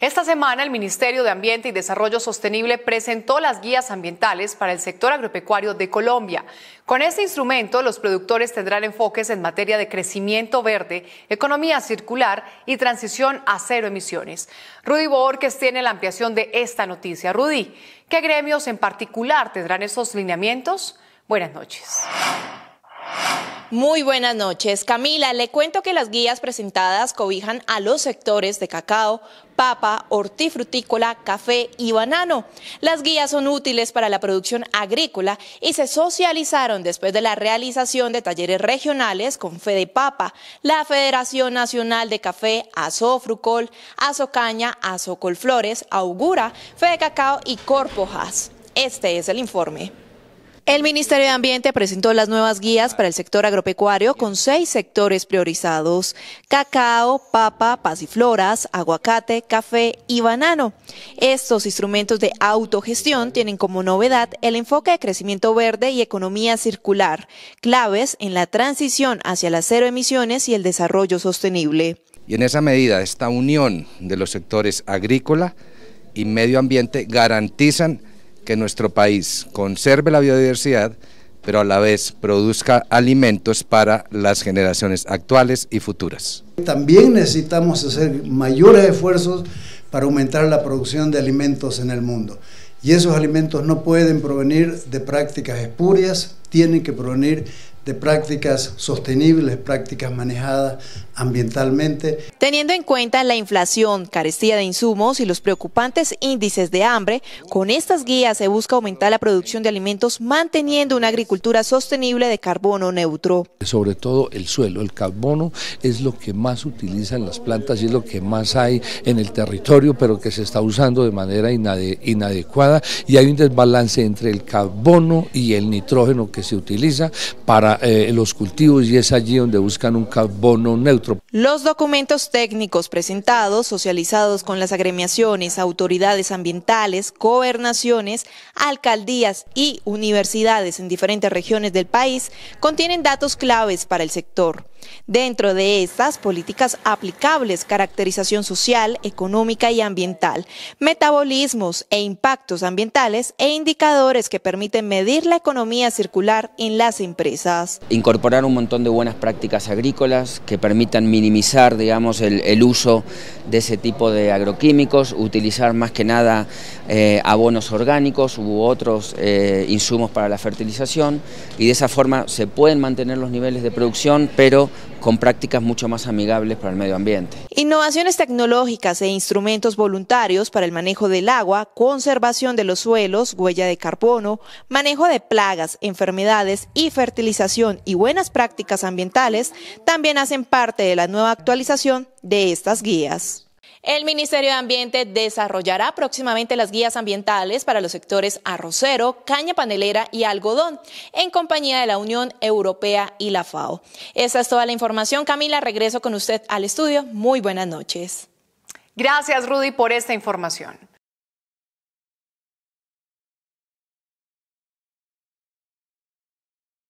Esta semana el Ministerio de Ambiente y Desarrollo Sostenible presentó las guías ambientales para el sector agropecuario de Colombia. Con este instrumento los productores tendrán enfoques en materia de crecimiento verde, economía circular y transición a cero emisiones. Rudy Borges tiene la ampliación de esta noticia. Rudy, ¿qué gremios en particular tendrán esos lineamientos? Buenas noches. Muy buenas noches. Camila, le cuento que las guías presentadas cobijan a los sectores de cacao, papa, hortifrutícola, café y banano. Las guías son útiles para la producción agrícola y se socializaron después de la realización de talleres regionales con de Papa, la Federación Nacional de Café, Azofrucol, Azocaña, Flores, Augura, Fede Cacao y Corpojas. Este es el informe. El Ministerio de Ambiente presentó las nuevas guías para el sector agropecuario con seis sectores priorizados, cacao, papa, pasifloras, aguacate, café y banano. Estos instrumentos de autogestión tienen como novedad el enfoque de crecimiento verde y economía circular, claves en la transición hacia las cero emisiones y el desarrollo sostenible. Y en esa medida, esta unión de los sectores agrícola y medio ambiente garantizan que nuestro país conserve la biodiversidad, pero a la vez produzca alimentos para las generaciones actuales y futuras. También necesitamos hacer mayores esfuerzos para aumentar la producción de alimentos en el mundo. Y esos alimentos no pueden provenir de prácticas espurias, tienen que provenir de prácticas sostenibles, prácticas manejadas ambientalmente. Teniendo en cuenta la inflación, carestía de insumos y los preocupantes índices de hambre, con estas guías se busca aumentar la producción de alimentos manteniendo una agricultura sostenible de carbono neutro. Sobre todo el suelo, el carbono es lo que más utilizan las plantas y es lo que más hay en el territorio, pero que se está usando de manera inadecuada y hay un desbalance entre el carbono y el nitrógeno que se utiliza para eh, los cultivos y es allí donde buscan un carbono neutro. Los documentos técnicos presentados, socializados con las agremiaciones, autoridades ambientales, gobernaciones, alcaldías y universidades en diferentes regiones del país, contienen datos claves para el sector. Dentro de estas, políticas aplicables, caracterización social, económica y ambiental, metabolismos e impactos ambientales e indicadores que permiten medir la economía circular en las empresas. Incorporar un montón de buenas prácticas agrícolas que permitan minimizar, digamos, el, uso de ese tipo de agroquímicos, utilizar más que nada eh, abonos orgánicos u otros eh, insumos para la fertilización y de esa forma se pueden mantener los niveles de producción, pero con prácticas mucho más amigables para el medio ambiente. Innovaciones tecnológicas e instrumentos voluntarios para el manejo del agua, conservación de los suelos, huella de carbono, manejo de plagas, enfermedades y fertilización y buenas prácticas ambientales también hacen parte de la nueva actualización de estas guías. El Ministerio de Ambiente desarrollará próximamente las guías ambientales para los sectores arrocero, caña panelera y algodón, en compañía de la Unión Europea y la FAO. Esa es toda la información. Camila, regreso con usted al estudio. Muy buenas noches. Gracias, Rudy, por esta información.